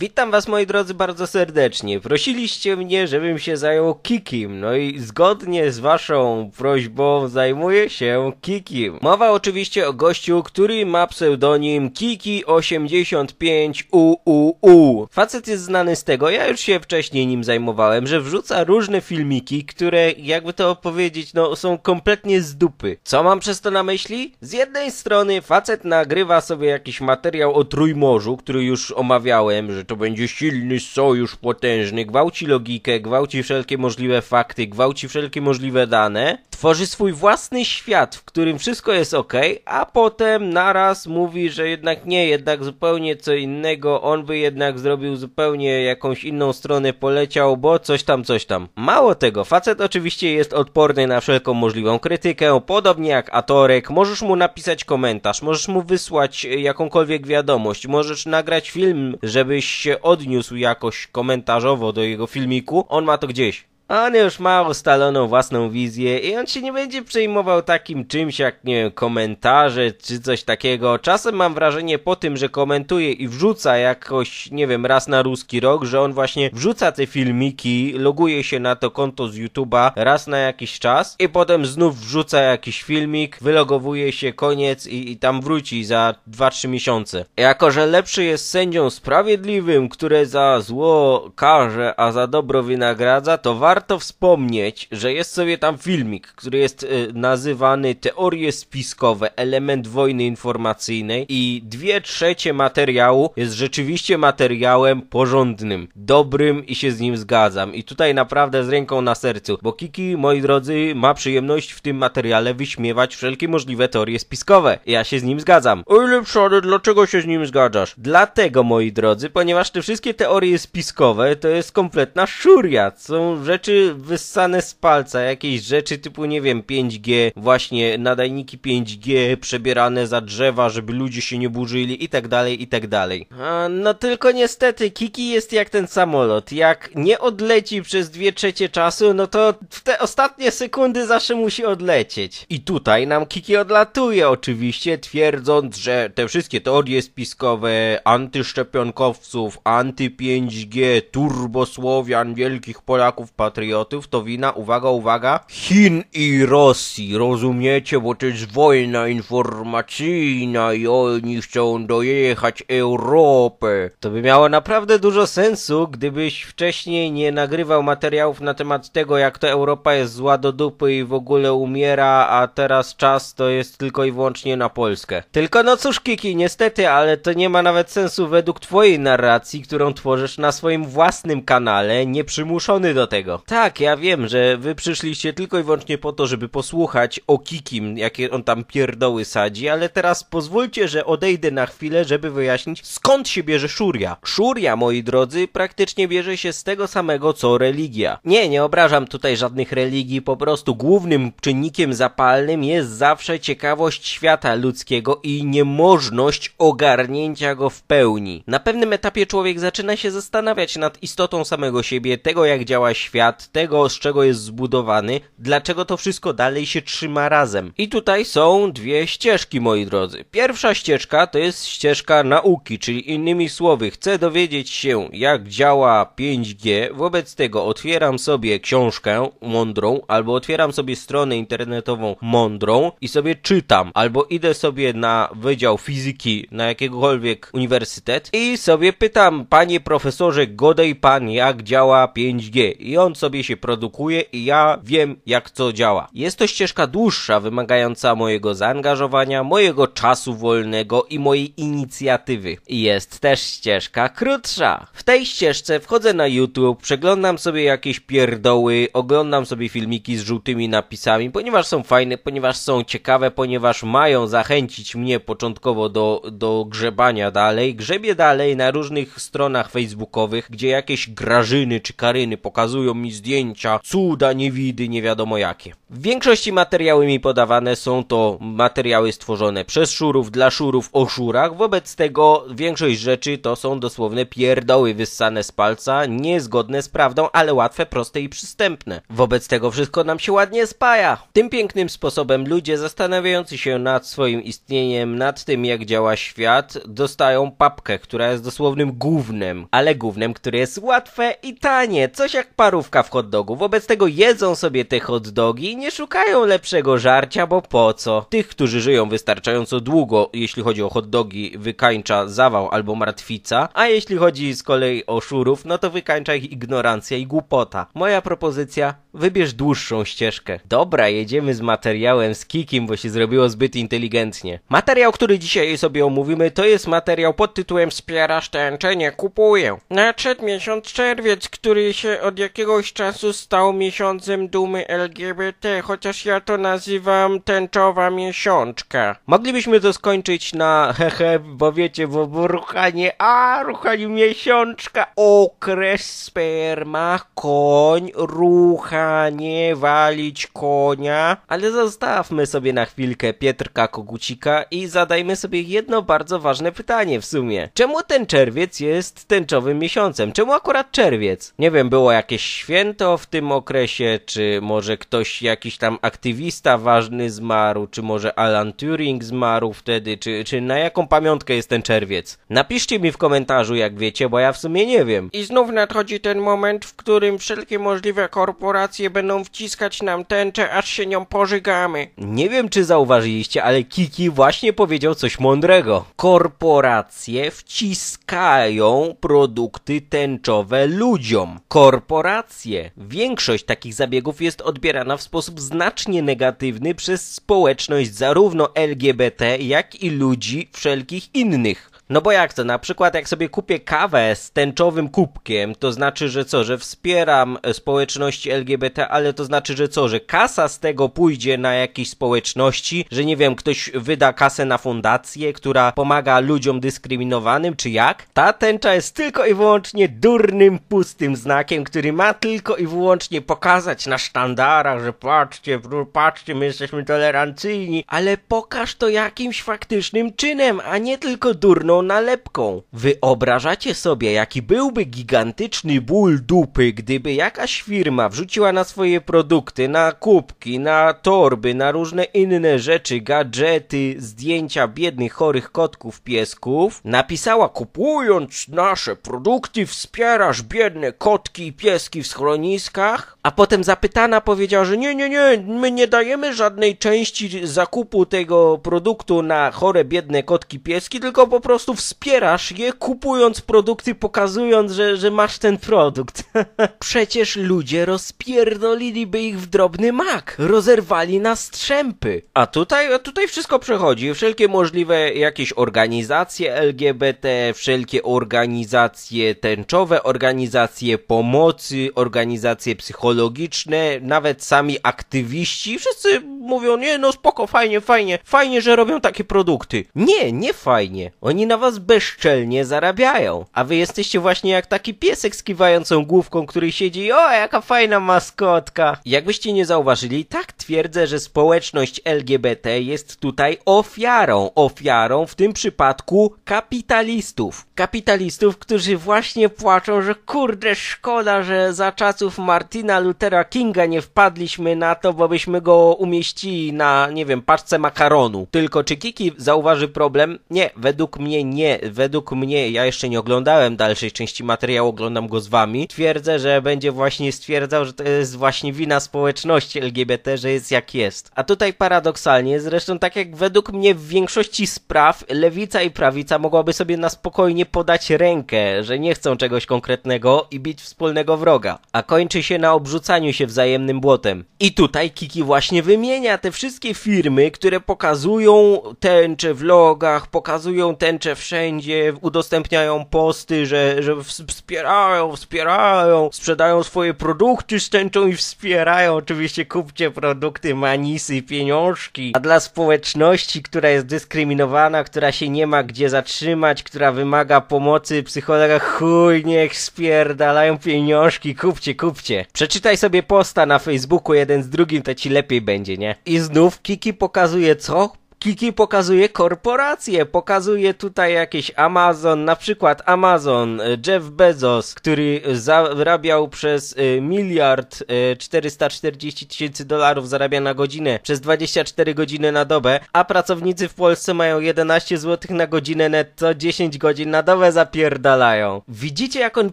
Witam was moi drodzy bardzo serdecznie. Prosiliście mnie, żebym się zajął Kikim, no i zgodnie z waszą prośbą zajmuję się Kikim. Mowa oczywiście o gościu, który ma pseudonim Kiki85UUU. Facet jest znany z tego, ja już się wcześniej nim zajmowałem, że wrzuca różne filmiki, które jakby to opowiedzieć, no są kompletnie z dupy. Co mam przez to na myśli? Z jednej strony facet nagrywa sobie jakiś materiał o Trójmorzu, który już omawiałem, że to będzie silny sojusz potężny, gwałci logikę, gwałci wszelkie możliwe fakty, gwałci wszelkie możliwe dane, tworzy swój własny świat, w którym wszystko jest ok, a potem naraz mówi, że jednak nie, jednak zupełnie co innego, on by jednak zrobił zupełnie jakąś inną stronę, poleciał, bo coś tam, coś tam. Mało tego, facet oczywiście jest odporny na wszelką możliwą krytykę, podobnie jak Atorek, możesz mu napisać komentarz, możesz mu wysłać e, jakąkolwiek wiadomość, możesz nagrać film, żebyś się odniósł jakoś komentarzowo do jego filmiku, on ma to gdzieś. On już ma ustaloną własną wizję i on się nie będzie przejmował takim czymś jak, nie wiem, komentarze czy coś takiego. Czasem mam wrażenie po tym, że komentuje i wrzuca jakoś, nie wiem, raz na ruski rok, że on właśnie wrzuca te filmiki, loguje się na to konto z YouTube'a raz na jakiś czas i potem znów wrzuca jakiś filmik, wylogowuje się, koniec i, i tam wróci za 2-3 miesiące. Jako, że lepszy jest sędzią sprawiedliwym, które za zło karze, a za dobro wynagradza, to warto warto wspomnieć, że jest sobie tam filmik, który jest y, nazywany Teorie spiskowe, element wojny informacyjnej i dwie trzecie materiału jest rzeczywiście materiałem porządnym, dobrym i się z nim zgadzam. I tutaj naprawdę z ręką na sercu, bo Kiki, moi drodzy, ma przyjemność w tym materiale wyśmiewać wszelkie możliwe teorie spiskowe. Ja się z nim zgadzam. O ile przody, dlaczego się z nim zgadzasz? Dlatego, moi drodzy, ponieważ te wszystkie teorie spiskowe to jest kompletna szuria. Są rzeczy rzeczy wyssane z palca, jakieś rzeczy typu, nie wiem, 5G, właśnie nadajniki 5G przebierane za drzewa, żeby ludzie się nie burzyli i tak dalej, i tak dalej. no tylko niestety, Kiki jest jak ten samolot. Jak nie odleci przez dwie trzecie czasu, no to w te ostatnie sekundy zawsze musi odlecieć. I tutaj nam Kiki odlatuje oczywiście, twierdząc, że te wszystkie teorie spiskowe, antyszczepionkowców, anty 5G, turbosłowian, wielkich Polaków, patriotyków, patriotów to wina, uwaga, uwaga, Chin i Rosji, rozumiecie? Bo to jest wojna informacyjna i oni chcą dojechać Europę. To by miało naprawdę dużo sensu, gdybyś wcześniej nie nagrywał materiałów na temat tego, jak to Europa jest zła do dupy i w ogóle umiera, a teraz czas to jest tylko i wyłącznie na Polskę. Tylko no cóż, Kiki, niestety, ale to nie ma nawet sensu według twojej narracji, którą tworzysz na swoim własnym kanale, nieprzymuszony do tego. Tak, ja wiem, że wy przyszliście tylko i wyłącznie po to, żeby posłuchać o Kikim, jakie on tam pierdoły sadzi, ale teraz pozwólcie, że odejdę na chwilę, żeby wyjaśnić, skąd się bierze szuria. Szuria, moi drodzy, praktycznie bierze się z tego samego, co religia. Nie, nie obrażam tutaj żadnych religii, po prostu głównym czynnikiem zapalnym jest zawsze ciekawość świata ludzkiego i niemożność ogarnięcia go w pełni. Na pewnym etapie człowiek zaczyna się zastanawiać nad istotą samego siebie, tego jak działa świat, świat, tego z czego jest zbudowany, dlaczego to wszystko dalej się trzyma razem. I tutaj są dwie ścieżki, moi drodzy. Pierwsza ścieżka to jest ścieżka nauki, czyli innymi słowy, chcę dowiedzieć się, jak działa 5G, wobec tego otwieram sobie książkę mądrą, albo otwieram sobie stronę internetową mądrą i sobie czytam, albo idę sobie na Wydział Fizyki, na jakiegokolwiek uniwersytet i sobie pytam, panie profesorze Godej, pan, jak działa 5G? I on sobie się produkuje i ja wiem, jak to działa. Jest to ścieżka dłuższa, wymagająca mojego zaangażowania, mojego czasu wolnego i mojej inicjatywy. I jest też ścieżka krótsza. W tej ścieżce wchodzę na YouTube, przeglądam sobie jakieś pierdoły, oglądam sobie filmiki z żółtymi napisami, ponieważ są fajne, ponieważ są ciekawe, ponieważ mają zachęcić mnie początkowo do, do grzebania dalej. Grzebie dalej na różnych stronach facebookowych, gdzie jakieś grażyny czy karyny pokazują mi zdjęcia, cuda, niewidy, nie wiadomo jakie. W większości materiały mi podawane są to materiały stworzone przez szurów, dla szurów, o szurach, wobec tego większość rzeczy to są dosłowne pierdoły wyssane z palca, niezgodne z prawdą, ale łatwe, proste i przystępne. Wobec tego wszystko nam się ładnie spaja. Tym pięknym sposobem ludzie zastanawiający się nad swoim istnieniem, nad tym jak działa świat, dostają papkę, która jest dosłownym głównym, ale głównym, które jest łatwe i tanie, coś jak parówka ziemniaka w hotdogu, wobec tego jedzą sobie te hotdogi i nie szukają lepszego żarcia, bo po co? Tych, którzy żyją wystarczająco długo, jeśli chodzi o hotdogi, wykańcza zawał albo martwica, a jeśli chodzi z kolei o szurów, no to wykańcza ich ignorancja i głupota. Moja propozycja, wybierz dłuższą ścieżkę. Dobra, jedziemy z materiałem z Kikim, bo się zrobiło zbyt inteligentnie. Materiał, który dzisiaj sobie omówimy, to jest materiał pod tytułem Wspierasz tęczenie, kupuję. Nadszedł miesiąc czerwiec, który się od jakiegoś czasu stał miesiącem dumy LGBT, chociaż ja to nazywam tęczowa miesiączka. Moglibyśmy to skończyć na hehe, bo wiecie, bo, bo ruchanie, a ruchanie miesiączka, okres sperma, koń, ruchanie, walić konia. Ale zostawmy sobie na chwilkę Pietrka Kogucika i zadajmy sobie jedno bardzo ważne pytanie w sumie. Czemu ten czerwiec jest tęczowym miesiącem? Czemu akurat czerwiec? Nie wiem, było jakieś święto, przyjęto w tym okresie, czy może ktoś, jakiś tam aktywista ważny zmarł, czy może Alan Turing zmarł wtedy, czy, czy na jaką pamiątkę jest ten czerwiec? Napiszcie mi w komentarzu, jak wiecie, bo ja w sumie nie wiem. I znów nadchodzi ten moment, w którym wszelkie możliwe korporacje będą wciskać nam tęczę, aż się nią pożygamy. Nie wiem, czy zauważyliście, ale Kiki właśnie powiedział coś mądrego. Korporacje wciskają produkty tęczowe ludziom. Korporacje Większość takich zabiegów jest odbierana w sposób znacznie negatywny przez społeczność zarówno LGBT, jak i ludzi wszelkich innych. No bo jak to, na przykład jak sobie kupię kawę z tęczowym kubkiem, to znaczy, że co, że wspieram e, społeczności LGBT, ale to znaczy, że co, że kasa z tego pójdzie na jakieś społeczności, że nie wiem, ktoś wyda kasę na fundację, która pomaga ludziom dyskryminowanym, czy jak? Ta tęcza jest tylko i wyłącznie durnym, pustym znakiem, który ma tylko i wyłącznie pokazać na sztandarach, że patrzcie, patrzcie, my jesteśmy tolerancyjni, ale pokaż to jakimś faktycznym czynem, a nie tylko durną nalepką. Wyobrażacie sobie, jaki byłby gigantyczny ból dupy, gdyby jakaś firma wrzuciła na swoje produkty, na kubki, na torby, na różne inne rzeczy, gadżety, zdjęcia biednych, chorych kotków, piesków, napisała kupując nasze produkty wspierasz biedne kotki i pieski w schroniskach, a potem zapytana powiedziała, że nie, nie, nie, my nie dajemy żadnej części zakupu tego produktu na chore, biedne kotki, pieski, tylko po prostu prostu wspierasz je, kupując produkty, pokazując, że, że masz ten produkt. Przecież ludzie rozpierdoliliby ich w drobny mak, rozerwali na strzępy. A tutaj, a tutaj wszystko przechodzi, wszelkie możliwe jakieś organizacje LGBT, wszelkie organizacje tęczowe, organizacje pomocy, organizacje psychologiczne, nawet sami aktywiści, wszyscy mówią, nie no spoko, fajnie, fajnie, fajnie, że robią takie produkty. Nie, nie fajnie. Oni na was bezczelnie zarabiają. A wy jesteście właśnie jak taki piesek z kiwającą główką, który siedzi, o jaka fajna maskotka. Jakbyście nie zauważyli, tak twierdzę, że społeczność LGBT jest tutaj ofiarą. Ofiarą w tym przypadku kapitalistów. Kapitalistów, którzy właśnie płaczą, że kurde szkoda, że za czasów Martina Luthera Kinga nie wpadliśmy na to, bo byśmy go umieścili na, nie wiem, paczce makaronu. Tylko czy Kiki zauważy problem? Nie, według mnie nie. Według mnie, ja jeszcze nie oglądałem dalszej części materiału, oglądam go z wami. Twierdzę, że będzie właśnie stwierdzał, że to jest właśnie wina społeczności LGBT, że jest jak jest. A tutaj paradoksalnie, zresztą tak jak według mnie w większości spraw, lewica i prawica mogłaby sobie na spokojnie podać rękę, że nie chcą czegoś konkretnego i bić wspólnego wroga. A kończy się na obrzucaniu się wzajemnym błotem. I tutaj Kiki właśnie wymienia zmienia te wszystkie firmy, które pokazują tęcze w logach, pokazują tęcze wszędzie, udostępniają posty, że, że wspierają, wspierają, sprzedają swoje produkty z tęczą i wspierają. Oczywiście kupcie produkty, manisy, pieniążki. A dla społeczności, która jest dyskryminowana, która się nie ma gdzie zatrzymać, która wymaga pomocy psychologa, chuj, niech spierdalają pieniążki, kupcie, kupcie. Przeczytaj sobie posta na Facebooku jeden z drugim, to ci lepiej będzie, nie? I znów Kiki pokazuje co? Kiki pokazuje korporacje, pokazuje tutaj jakieś Amazon, na przykład Amazon, e, Jeff Bezos, który zarabiał przez e, miliard 440 e, tysięcy dolarów, zarabia na godzinę, przez 24 godziny na dobę, a pracownicy w Polsce mają 11 zł na godzinę netto, 10 godzin na dobę zapierdalają. Widzicie, jak on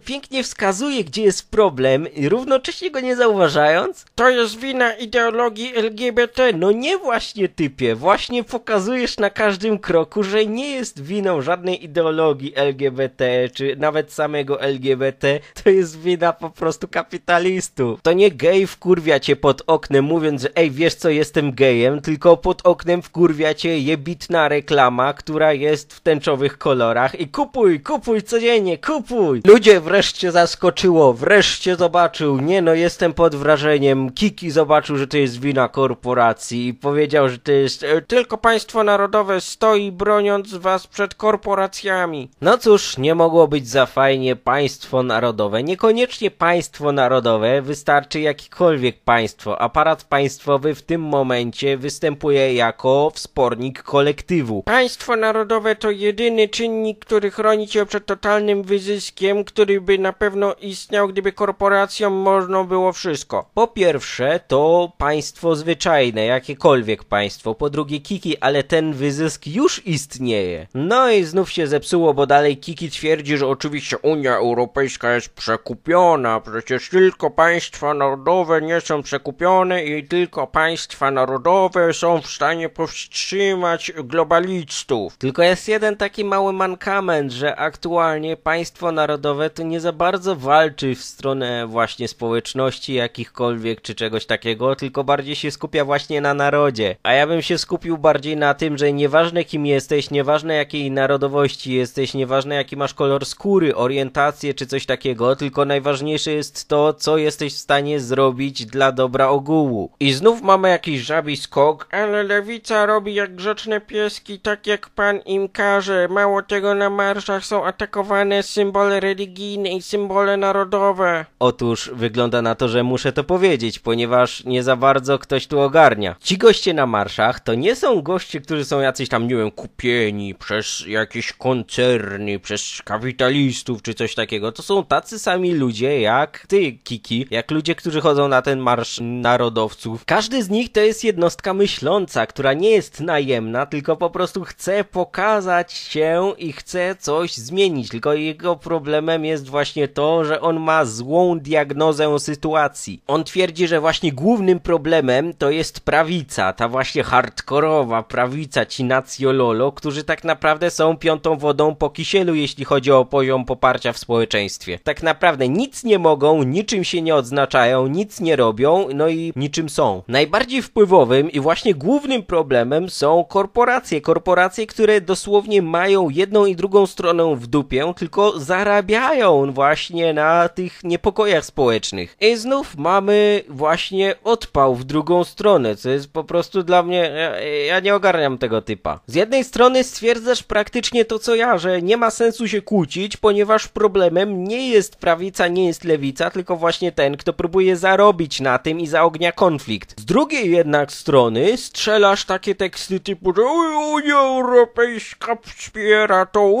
pięknie wskazuje, gdzie jest problem, równocześnie go nie zauważając? To jest wina ideologii LGBT, no nie właśnie typie, właśnie po pokazujesz na każdym kroku, że nie jest winą żadnej ideologii LGBT, czy nawet samego LGBT, to jest wina po prostu kapitalistów. To nie gej wkurwia cię pod oknem mówiąc, że ej, wiesz co, jestem gejem, tylko pod oknem wkurwia cię jebitna reklama, która jest w tęczowych kolorach i kupuj, kupuj codziennie, kupuj! Ludzie wreszcie zaskoczyło, wreszcie zobaczył, nie no, jestem pod wrażeniem, Kiki zobaczył, że to jest wina korporacji i powiedział, że to jest e, tylko państwo narodowe stoi broniąc was przed korporacjami. No cóż, nie mogło być za fajnie państwo narodowe. Niekoniecznie państwo narodowe, wystarczy jakikolwiek państwo. Aparat państwowy w tym momencie występuje jako wspornik kolektywu. Państwo narodowe to jedyny czynnik, który chroni cię przed totalnym wyzyskiem, który by na pewno istniał, gdyby korporacjom można było wszystko. Po pierwsze, to państwo zwyczajne, jakiekolwiek państwo. Po drugie, kiki ale ten wyzysk już istnieje. No i znów się zepsuło, bo dalej Kiki twierdzi, że oczywiście Unia Europejska jest przekupiona, przecież tylko państwa narodowe nie są przekupione i tylko państwa narodowe są w stanie powstrzymać globalistów. Tylko jest jeden taki mały mankament, że aktualnie państwo narodowe to nie za bardzo walczy w stronę właśnie społeczności jakichkolwiek czy czegoś takiego, tylko bardziej się skupia właśnie na narodzie. A ja bym się skupił bardziej bardziej na tym, że nieważne kim jesteś, nieważne jakiej narodowości jesteś, nieważne jaki masz kolor skóry, orientację czy coś takiego, tylko najważniejsze jest to, co jesteś w stanie zrobić dla dobra ogółu. I znów mamy jakiś żabi skok, ale lewica robi jak grzeczne pieski, tak jak pan im każe. Mało tego na marszach są atakowane symbole religijne i symbole narodowe. Otóż wygląda na to, że muszę to powiedzieć, ponieważ nie za bardzo ktoś tu ogarnia. Ci goście na marszach to nie są goście goście, którzy są jacyś tam, nie wiem, kupieni przez jakieś koncerny, przez kapitalistów czy coś takiego, to są tacy sami ludzie jak ty, Kiki, jak ludzie, którzy chodzą na ten marsz narodowców. Każdy z nich to jest jednostka myśląca, która nie jest najemna, tylko po prostu chce pokazać się i chce coś zmienić. Tylko jego problemem jest właśnie to, że on ma złą diagnozę sytuacji. On twierdzi, że właśnie głównym problemem to jest prawica, ta właśnie hardkorowa prawica ci nacjololo, którzy tak naprawdę są piątą wodą po kisielu, jeśli chodzi o poziom poparcia w społeczeństwie. Tak naprawdę nic nie mogą, niczym się nie odznaczają, nic nie robią, no i niczym są. Najbardziej wpływowym i właśnie głównym problemem są korporacje. Korporacje, które dosłownie mają jedną i drugą stronę w dupie, tylko zarabiają właśnie na tych niepokojach społecznych. I znów mamy właśnie odpał w drugą stronę, co jest po prostu dla mnie, ja, ja nie nie ogarniam tego typa. Z jednej strony stwierdzasz praktycznie to co ja, że nie ma sensu się kłócić, ponieważ problemem nie jest prawica, nie jest lewica, tylko właśnie ten, kto próbuje zarobić na tym i zaognia konflikt. Z drugiej jednak strony strzelasz takie teksty typu, że Unia Europejska wspiera to,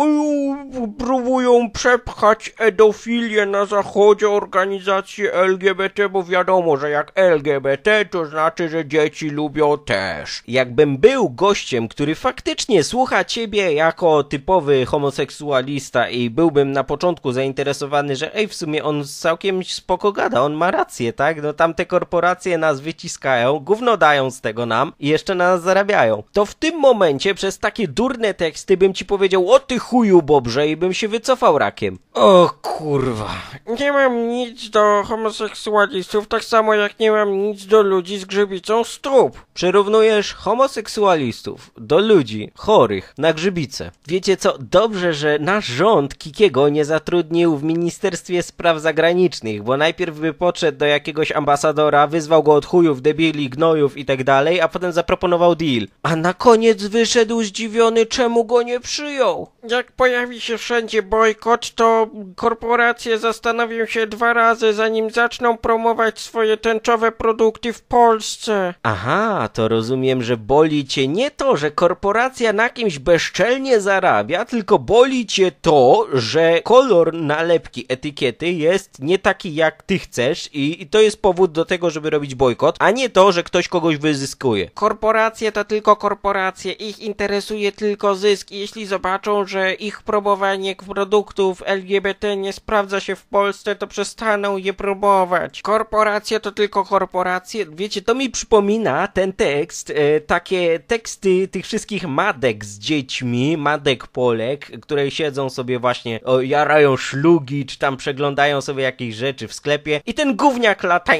próbują przepchać edofilię na zachodzie organizacji LGBT, bo wiadomo, że jak LGBT to znaczy, że dzieci lubią też. Jakbym był był gościem, który faktycznie słucha ciebie jako typowy homoseksualista i byłbym na początku zainteresowany, że ej, w sumie on całkiem spoko gada, on ma rację, tak? No tamte korporacje nas wyciskają, gówno dają z tego nam i jeszcze na nas zarabiają. To w tym momencie przez takie durne teksty bym ci powiedział, o ty chuju bobrze i bym się wycofał rakiem. O kurwa. Nie mam nic do homoseksualistów, tak samo jak nie mam nic do ludzi z grzybicą stóp. Przerównujesz homoseksualistów do ludzi chorych na grzybice. Wiecie co, dobrze, że nasz rząd Kikiego nie zatrudnił w Ministerstwie Spraw Zagranicznych, bo najpierw by podszedł do jakiegoś ambasadora, wyzwał go od chujów, debili, gnojów i tak dalej, a potem zaproponował deal. A na koniec wyszedł zdziwiony, czemu go nie przyjął. Jak pojawi się wszędzie bojkot, to korporacje zastanowią się dwa razy, zanim zaczną promować swoje tęczowe produkty w Polsce. Aha, to rozumiem, że boli cię cię nie to, że korporacja na kimś bezczelnie zarabia, tylko boli cię to, że kolor nalepki etykiety jest nie taki jak ty chcesz i, i to jest powód do tego, żeby robić bojkot, a nie to, że ktoś kogoś wyzyskuje. Korporacje to tylko korporacje, ich interesuje tylko zysk jeśli zobaczą, że ich próbowanie produktów LGBT nie sprawdza się w Polsce, to przestaną je próbować. Korporacje to tylko korporacje. Wiecie, to mi przypomina ten tekst, e, takie teksty tych wszystkich matek z dziećmi, matek Polek, które siedzą sobie właśnie, o, jarają szlugi, czy tam przeglądają sobie jakieś rzeczy w sklepie i ten gówniak lata,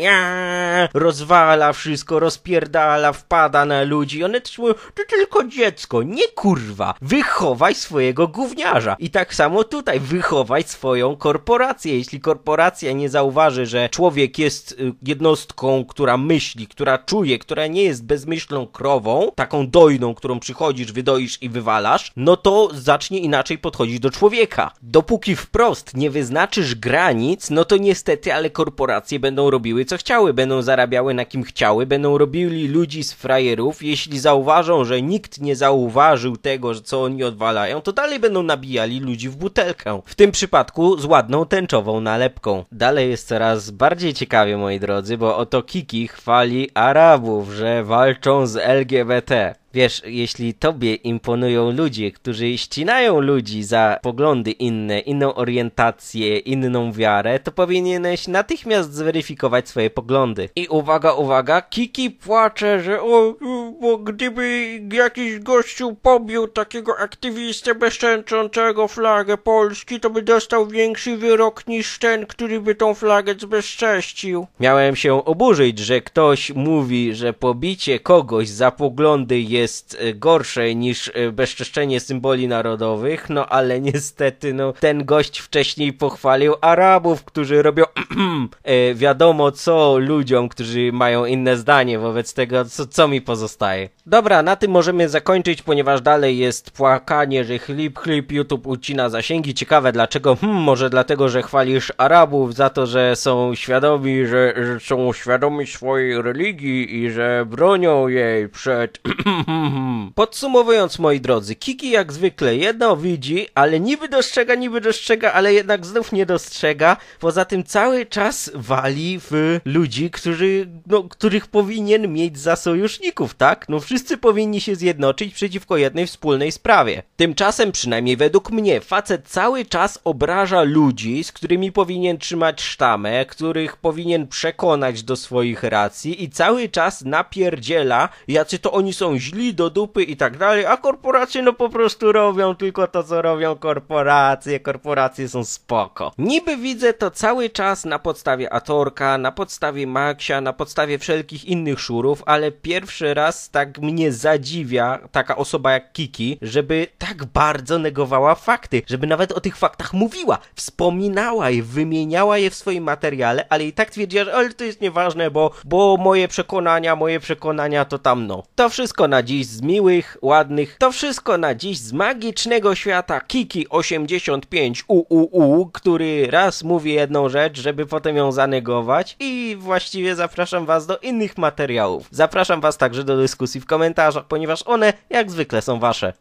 rozwala wszystko, rozpierdala, wpada na ludzi. One też mówią, to tylko dziecko, nie kurwa, wychowaj swojego gówniarza. I tak samo tutaj, wychowaj swoją korporację. Jeśli korporacja nie zauważy, że człowiek jest y, jednostką, która myśli, która czuje, która nie jest bezmyślną krową, taką taką dojną, którą przychodzisz, wydoisz i wywalasz, no to zacznie inaczej podchodzić do człowieka. Dopóki wprost nie wyznaczysz granic, no to niestety, ale korporacje będą robiły co chciały, będą zarabiały na kim chciały, będą robili ludzi z frajerów. Jeśli zauważą, że nikt nie zauważył tego, co oni odwalają, to dalej będą nabijali ludzi w butelkę. W tym przypadku z ładną tęczową nalepką. Dalej jest coraz bardziej ciekawie, moi drodzy, bo oto Kiki chwali Arabów, że walczą z LGBT. Wiesz, jeśli tobie imponują ludzie, którzy ścinają ludzi za poglądy inne, inną orientację, inną wiarę, to powinieneś natychmiast zweryfikować swoje poglądy. I uwaga, uwaga, Kiki płacze, że o, bo gdyby jakiś gościu pobił takiego aktywistę bezczęczącego flagę Polski, to by dostał większy wyrok niż ten, który by tą flagę zbezcześcił. Miałem się oburzyć, że ktoś mówi, że pobicie kogoś za poglądy jest jest y, gorsze niż y, bezczeszczenie symboli narodowych, no ale niestety no, ten gość wcześniej pochwalił Arabów, którzy robią e, wiadomo co ludziom, którzy mają inne zdanie wobec tego, co, co mi pozostaje. Dobra, na tym możemy zakończyć, ponieważ dalej jest płakanie, że chlip, chlip, YouTube ucina zasięgi. Ciekawe dlaczego? Hmm, może dlatego, że chwalisz Arabów za to, że są świadomi, że, że są świadomi swojej religii i że bronią jej przed Mhm. Podsumowując, moi drodzy, Kiki jak zwykle jedno widzi, ale niby dostrzega, niby dostrzega, ale jednak znów nie dostrzega. Poza tym cały czas wali w ludzi, którzy, no, których powinien mieć za sojuszników, tak? No wszyscy powinni się zjednoczyć przeciwko jednej wspólnej sprawie. Tymczasem, przynajmniej według mnie, facet cały czas obraża ludzi, z którymi powinien trzymać sztamę, których powinien przekonać do swoich racji i cały czas napierdziela, jacy to oni są źli do dupy i tak dalej, a korporacje no po prostu robią tylko to, co robią korporacje, korporacje są spoko. Niby widzę to cały czas na podstawie Atorka, na podstawie Maxia, na podstawie wszelkich innych szurów, ale pierwszy raz tak mnie zadziwia taka osoba jak Kiki, żeby tak bardzo negowała fakty, żeby nawet o tych faktach mówiła, wspominała je, wymieniała je w swoim materiale, ale i tak twierdziła, że ale to jest nieważne, bo, bo moje przekonania, moje przekonania to tam no. To wszystko na dziś z miłych, ładnych. To wszystko na dziś z magicznego świata Kiki85 UUU, który raz mówi jedną rzecz, żeby potem ją zanegować i właściwie zapraszam was do innych materiałów. Zapraszam was także do dyskusji w komentarzach, ponieważ one jak zwykle są wasze.